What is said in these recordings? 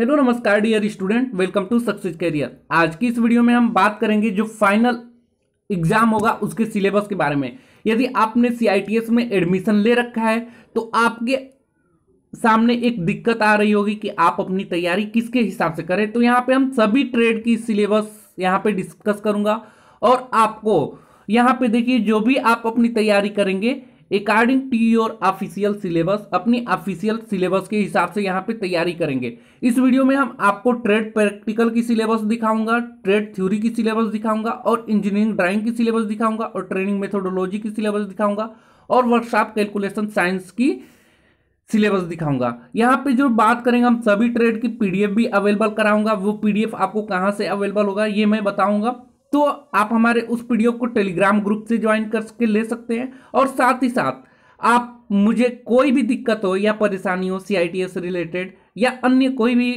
hello नमस्कार dear student welcome to success career आज की इस वीडियो में हम बात करेंगे जो फाइनल एग्जाम होगा उसके सिलेबस के बारे में यदि आपने सी में एडमिशन ले रखा है तो आपके सामने एक दिक्कत आ रही होगी कि आप अपनी तैयारी किसके हिसाब से करें तो यहाँ पे हम सभी ट्रेड की सिलेबस यहाँ पे डिस्कस करूंगा और आपको यहाँ पे देखिए जो भी आप अपनी तैयारी करेंगे according to your official syllabus अपनी ऑफिशियल सिलेबस के हिसाब से यहाँ पे तैयारी करेंगे इस वीडियो में हम आपको ट्रेड प्रैक्टिकल की सिलेबस दिखाऊंगा ट्रेड थ्योरी की सिलेबस दिखाऊंगा और इंजीनियरिंग ड्राइंग की सिलेबस दिखाऊंगा और ट्रेनिंग मेथोडोलॉजी की सिलेबस दिखाऊंगा और वर्कशॉप कैलकुलेशन साइंस की सिलेबस दिखाऊंगा यहाँ पे जो बात करेंगे हम सभी ट्रेड की पीडीएफ भी अवेलेबल कराऊंगा वो पीडीएफ आपको कहाँ से अवेलेबल होगा ये मैं बताऊंगा तो आप हमारे उस पीडीएफ को टेलीग्राम ग्रुप से ज्वाइन करके ले सकते हैं और साथ ही साथ आप मुझे कोई भी दिक्कत हो या परेशानी हो सी से रिलेटेड या अन्य कोई भी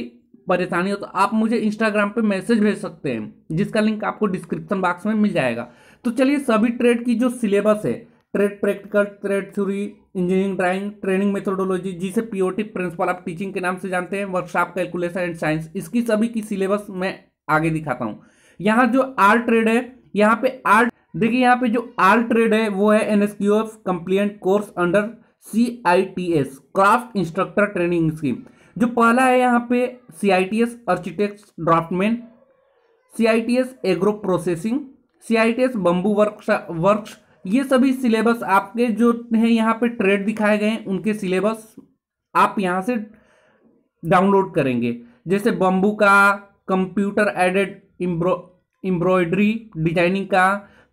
परेशानी हो तो आप मुझे इंस्टाग्राम पे मैसेज भेज सकते हैं जिसका लिंक आपको डिस्क्रिप्शन बॉक्स में मिल जाएगा तो चलिए सभी ट्रेड की जो सिलेबस है trade practical trade theory engineering drawing training methodology जिसे पीओटी प्रिंसिपल ऑफ टीचिंग के नाम से जानते हैं वर्कशॉप कैलकुलेशन एंड साइंस इसकी सभी की सिलेबस मैं आगे दिखाता हूँ यहाँ जो आर ट्रेड है यहाँ पे आर देखिए यहाँ पे जो आर ट्रेड है वो है N S Q F compliant course under C I T S craft instructor training scheme जो पहला है यहाँ पे C I T S architect draftsman C I T S agro processing C I T S bamboo work work ये सभी syllabus आपके जो है यहाँ पे ट्रेड दिखाए गए हैं उनके सिलेबस आप यहाँ से डाउनलोड करेंगे जैसे बम्बू का कंप्यूटर एडेड इम्ब्रो एम्ब्रॉयडरी डिजाइनिंग का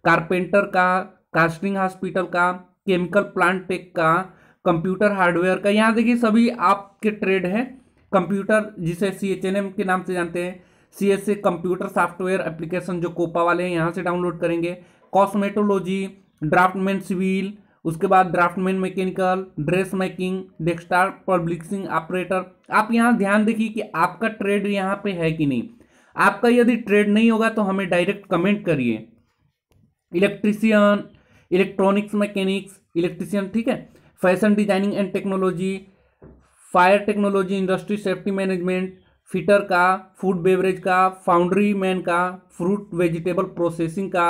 कारपेंटर का कास्टिंग हॉस्पिटल का केमिकल प्लांट टेक का कंप्यूटर हार्डवेयर का यहाँ देखिए सभी आपके ट्रेड हैं कंप्यूटर जिसे सी एच एन एम के नाम से जानते हैं C S A computer software application जो कोपा वाले हैं यहाँ से डाउनलोड करेंगे कॉस्मेटोलॉजी ड्राफ्टमैन सिविल उसके बाद draftsman mechanical dress making desktop publishing operator आप यहाँ ध्यान देखिए कि आपका ट्रेड यहाँ पे है कि नहीं आपका यदि ट्रेड नहीं होगा तो हमें डायरेक्ट कमेंट करिए इलेक्ट्रिशियन इलेक्ट्रॉनिक्स मैकेनिक्स इलेक्ट्रिशियन ठीक है fashion designing and technology fire technology industry safety management fitter का फूड बेवरेज का फाउंड्री मैन का फ्रूट वेजिटेबल प्रोसेसिंग का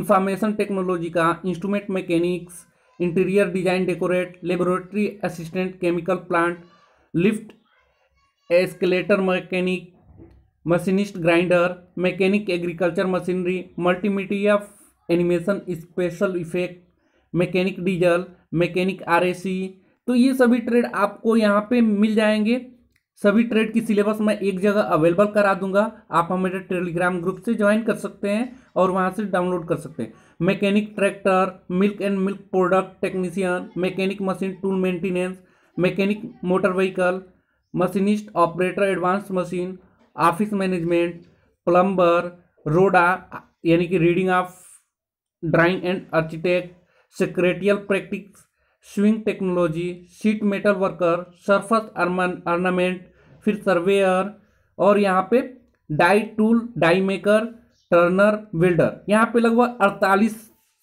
इंफॉर्मेशन टेक्नोलॉजी का instrument mechanics interior design decorate laboratory assistant chemical plant lift escalator mechanic machinist grinder mechanic agriculture machinery multimedia animation special effect mechanic diesel mechanic RAC तो ये सभी trade आपको यहाँ पे मिल जाएंगे सभी ट्रेड की सिलेबस मैं एक जगह अवेलेबल करा दूंगा आप हमारे टेलीग्राम ग्रुप से ज्वाइन कर सकते हैं और वहाँ से डाउनलोड कर सकते हैं mechanic tractor milk and milk product technician mechanic machine tool maintenance mechanic motor vehicle machinist operator advance machine office management plumber RODA यानी कि reading of drawing and architect secretarial practice sewing technology sheet metal worker surface ornament फिर surveyor और यहाँ पे die tool die maker turner builder यहाँ पे लगभग 48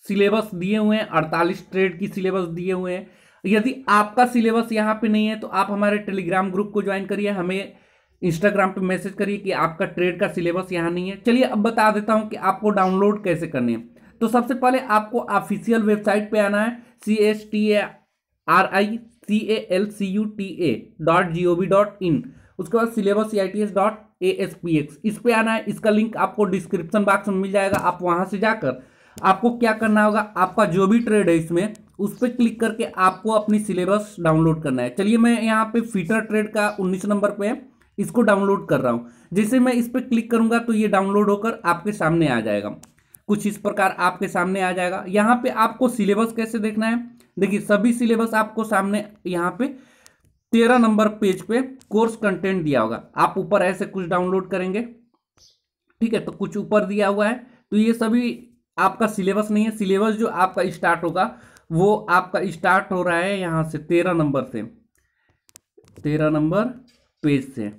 syllabus दिए हुए हैं 48 ट्रेड की सिलेबस दिए हुए हैं यदि आपका सिलेबस यहाँ पे नहीं है तो आप हमारे टेलीग्राम ग्रुप को ज्वाइन करिए हमें इंस्टाग्राम पे मैसेज करिए कि आपका ट्रेड का सिलेबस यहाँ नहीं है चलिए अब बता देता हूँ कि आपको डाउनलोड कैसे करने हैं तो सबसे पहले आपको ऑफिशियल वेबसाइट पे आना है C S T A R I C A L C U T A dot G O V dot in उसके बाद syllabus C I T S dot A S P X इस पर आना है इसका लिंक आपको डिस्क्रिप्शन बॉक्स में मिल जाएगा आप वहाँ से जाकर आपको क्या करना होगा आपका जो भी ट्रेड है इसमें उस पर क्लिक करके आपको अपनी सिलेबस डाउनलोड करना है चलिए मैं यहाँ पे फीटर ट्रेड का उन्नीस नंबर पे है इसको डाउनलोड कर रहा हूँ जैसे मैं इस पर क्लिक करूँगा तो ये डाउनलोड होकर आपके सामने आ जाएगा कुछ इस प्रकार आपके सामने आ जाएगा यहाँ पे आपको सिलेबस कैसे देखना है देखिए सभी सिलेबस आपको सामने यहाँ पे तेरह नंबर पेज पे कोर्स कंटेंट दिया होगा आप ऊपर ऐसे कुछ डाउनलोड करेंगे ठीक है तो कुछ ऊपर दिया हुआ है तो ये सभी आपका सिलेबस नहीं है सिलेबस जो आपका स्टार्ट होगा वो आपका स्टार्ट हो रहा है यहाँ से तेरह नंबर से तेरह नंबर पेज से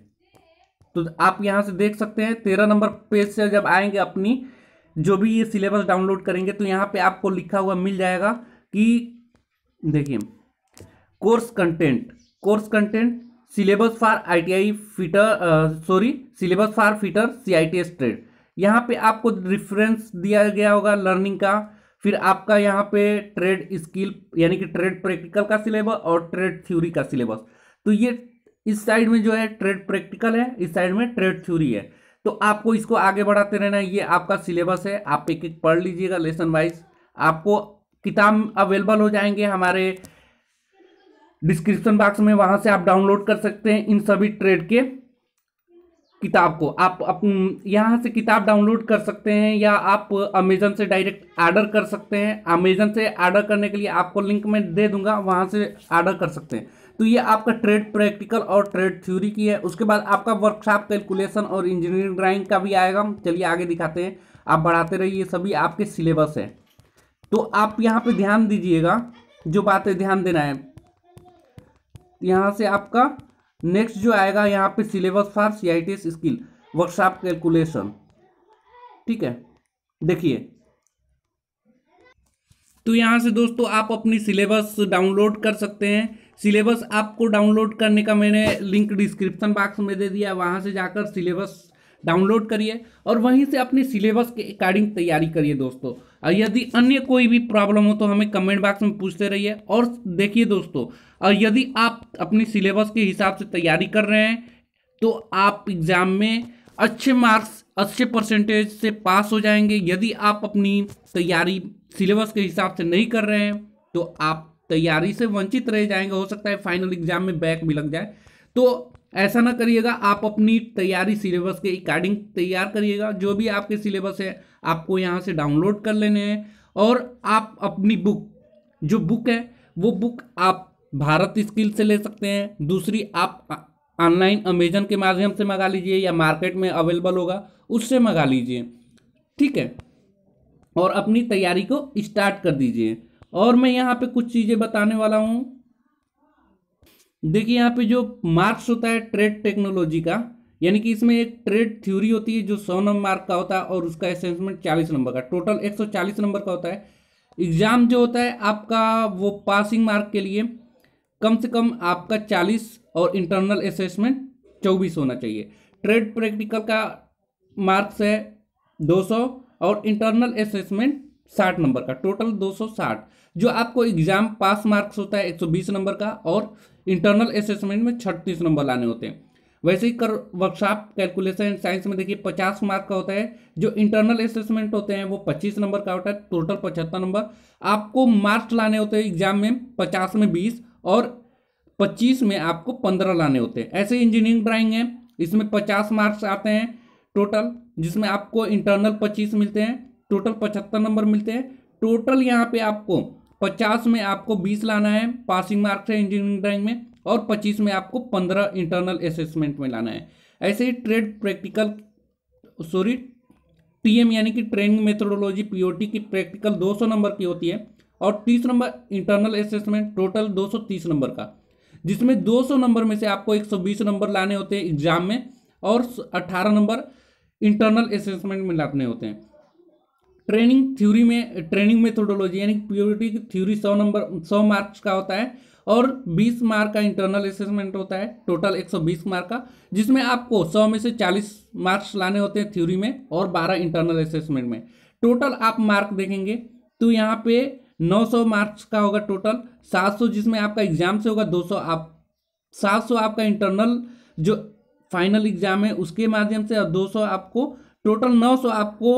तो आप यहाँ से देख सकते हैं तेरह नंबर पेज से जब आएंगे अपनी जो भी ये सिलेबस डाउनलोड करेंगे तो यहाँ पे आपको लिखा हुआ मिल जाएगा कि देखिए course content course content syllabus for ITI fitter sorry syllabus for fitter CIT straight यहाँ पे आपको रिफरेंस दिया गया होगा लर्निंग का फिर आपका यहाँ पे ट्रेड स्किल यानी कि ट्रेड प्रैक्टिकल का सिलेबस और ट्रेड थ्योरी का सिलेबस तो ये इस साइड में जो है ट्रेड प्रैक्टिकल है इस साइड में ट्रेड थ्योरी है तो आपको इसको आगे बढ़ाते रहना ये आपका सिलेबस है आप एक एक पढ़ लीजिएगा लेसन वाइज आपको किताब अवेलेबल हो जाएंगे हमारे डिस्क्रिप्शन बॉक्स में वहां से आप डाउनलोड कर सकते हैं इन सभी ट्रेड के किताब को आप अपन यहाँ से किताब डाउनलोड कर सकते हैं या आप अमेजन से डायरेक्ट आर्डर कर सकते हैं अमेजन से आर्डर करने के लिए आपको लिंक मैं दे दूंगा वहाँ से आर्डर कर सकते हैं तो ये आपका ट्रेड प्रैक्टिकल और ट्रेड थ्योरी की है उसके बाद आपका वर्कशॉप कैलकुलेशन और इंजीनियरिंग ड्राइंग का भी आएगा चलिए आगे दिखाते हैं आप बढ़ाते रहिए सभी आपके सिलेबस है तो आप यहाँ पे ध्यान दीजिएगा जो बातें ध्यान देना है यहाँ से आपका नेक्स्ट जो आएगा यहाँ पे syllabus for C I T S skill workshop calculation ठीक है देखिए तो यहाँ से दोस्तों आप अपनी सिलेबस डाउनलोड कर सकते हैं सिलेबस आपको डाउनलोड करने का मैंने लिंक डिस्क्रिप्शन बॉक्स में दे दिया वहाँ से जाकर सिलेबस डाउनलोड करिए और वहीं से अपने सिलेबस के अकॉर्डिंग तैयारी करिए दोस्तों और यदि अन्य कोई भी प्रॉब्लम हो तो हमें कमेंट बॉक्स में पूछते रहिए और देखिए दोस्तों और यदि आप अपने सिलेबस के हिसाब से तैयारी कर रहे हैं तो आप एग्ज़ाम में अच्छे मार्क्स अच्छे परसेंटेज से पास हो जाएंगे यदि आप अपनी तैयारी सिलेबस के हिसाब से नहीं कर रहे हैं तो आप तैयारी से वंचित रह जाएंगे हो सकता है फाइनल एग्जाम में बैक भी लग जाए तो ऐसा ना करिएगा आप अपनी तैयारी सिलेबस के अकॉर्डिंग तैयार करिएगा जो भी आपके सिलेबस है आपको यहाँ से डाउनलोड कर लेने हैं और आप अपनी बुक जो बुक है वो बुक आप भारत स्किल से ले सकते हैं दूसरी आप ऑनलाइन अमेजन के माध्यम से मंगा लीजिए या मार्केट में अवेलेबल होगा उससे मंगा लीजिए ठीक है और अपनी तैयारी को स्टार्ट कर दीजिए और मैं यहाँ पे कुछ चीज़ें बताने वाला हूँ देखिए यहाँ पे जो मार्क्स होता है ट्रेड टेक्नोलॉजी का यानी कि इसमें एक ट्रेड थ्योरी होती है जो सौ नंबर मार्क का होता है और उसका असेसमेंट चालीस नंबर का टोटल एक सौ चालीस नंबर का होता है एग्ज़ाम जो होता है आपका वो पासिंग मार्क के लिए कम से कम आपका चालीस और इंटरनल असेसमेंट चौबीस होना चाहिए ट्रेड प्रैक्टिकल का मार्क्स है दो सौ और इंटरनल असेसमेंट साठ नंबर का टोटल दो सौ साठ जो आपको एग्जाम पास मार्क्स होता है एक सौ बीस नंबर का और इंटरनल असेसमेंट में छत्तीस नंबर लाने होते हैं वैसे ही कर वर्कशॉप कैलकुलेशन एंड साइंस में देखिए पचास मार्क का होता है जो इंटरनल असेसमेंट होते हैं वो पच्चीस नंबर का होता है टोटल पचहत्तर नंबर आपको मार्क्स लाने होते हैं एग्जाम में पचास में बीस और पच्चीस में आपको पंद्रह लाने होते हैं ऐसे इंजीनियरिंग ड्राइंग है इसमें पचास मार्क्स आते हैं टोटल जिसमें आपको इंटरनल पच्चीस मिलते हैं टोटल पचहत्तर नंबर मिलते हैं टोटल यहाँ पे आपको पचास में आपको बीस लाना है पासिंग मार्क्स है इंजीनियरिंग ड्राइंग में और पच्चीस में आपको पंद्रह इंटरनल असेसमेंट में लाना है ऐसे ही ट्रेड प्रैक्टिकल सॉरी टीएम यानी कि ट्रेनिंग मेथोडोलॉजी पीओटी की प्रैक्टिकल 200 नंबर की होती है और 30 number internal assessment total 230 number का जिसमें 200 नंबर में से आपको 120 नंबर लाने होते हैं एग्जाम में और 18 नंबर इंटरनल असेसमेंट में लाने होते हैं ट्रेनिंग थ्योरी में ट्रेनिंग मेथोडोलॉजी यानी प्योरिटी की थ्योरी सौ नंबर सौ मार्क्स का होता है और 20 मार्क का इंटरनल असेसमेंट होता है टोटल 120 मार्क का जिसमें आपको 100 में से 40 मार्क्स लाने होते हैं थ्योरी में और 12 इंटरनल असेसमेंट में टोटल आप मार्क देखेंगे तो यहाँ पे 900 मार्क्स का होगा टोटल 700 जिसमें आपका एग्जाम से होगा 200 आप 700 आपका इंटरनल जो फाइनल एग्जाम है उसके माध्यम से और सौ आपको टोटल सौ आपको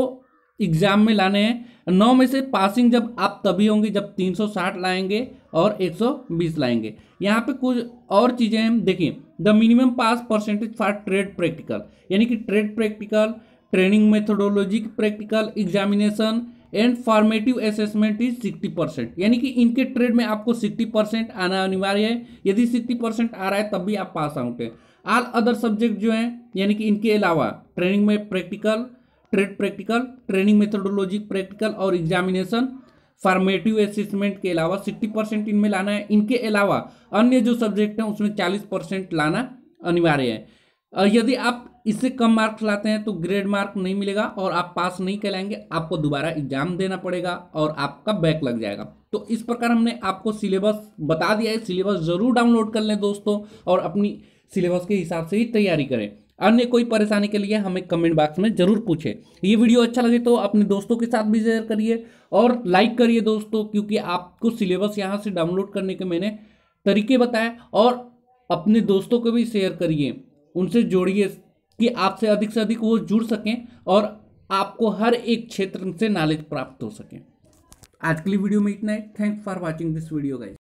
एग्जाम में लाने हैं नौ में से पासिंग जब आप तभी होंगे जब 360 लाएंगे और 120 लाएंगे यहाँ पे कुछ और चीज़ें हैं देखिए the minimum pass percentage for trade practical यानी कि trade practical training methodology practical examination and formative assessment is sixty percent यानी कि इनके ट्रेड में आपको सिक्सटी परसेंट आना अनिवार्य है यदि सिक्सटी परसेंट आ रहा है तब भी आप पास आउट हैं ऑल अदर सब्जेक्ट जो हैं यानी कि इनके अलावा ट्रेनिंग में practical trade practical training methodology practical और एग्जामिनेशन फॉर्मेटिव असेसमेंट के अलावा सिक्सटी परसेंट इनमें लाना है इनके अलावा अन्य जो सब्जेक्ट हैं उसमें चालीस परसेंट लाना अनिवार्य है यदि आप इससे कम मार्क्स लाते हैं तो ग्रेड मार्क नहीं मिलेगा और आप पास नहीं कहलाएंगे आपको दोबारा एग्जाम देना पड़ेगा और आपका बैक लग जाएगा तो इस प्रकार हमने आपको सिलेबस बता दिया है सिलेबस ज़रूर डाउनलोड कर लें दोस्तों और अपनी सिलेबस के हिसाब से ही तैयारी करें अन्य कोई परेशानी के लिए हमें कमेंट बॉक्स में जरूर पूछें ये वीडियो अच्छा लगे तो अपने दोस्तों के साथ भी शेयर करिए और लाइक करिए दोस्तों क्योंकि आपको सिलेबस यहाँ से डाउनलोड करने के मैंने तरीके बताए और अपने दोस्तों को भी शेयर करिए उनसे जोड़िए कि आपसे अधिक से अधिक वो जुड़ सकें और आपको हर एक क्षेत्र से नॉलेज प्राप्त हो सके आज के लिए वीडियो में इतना है thanks for watching this video guys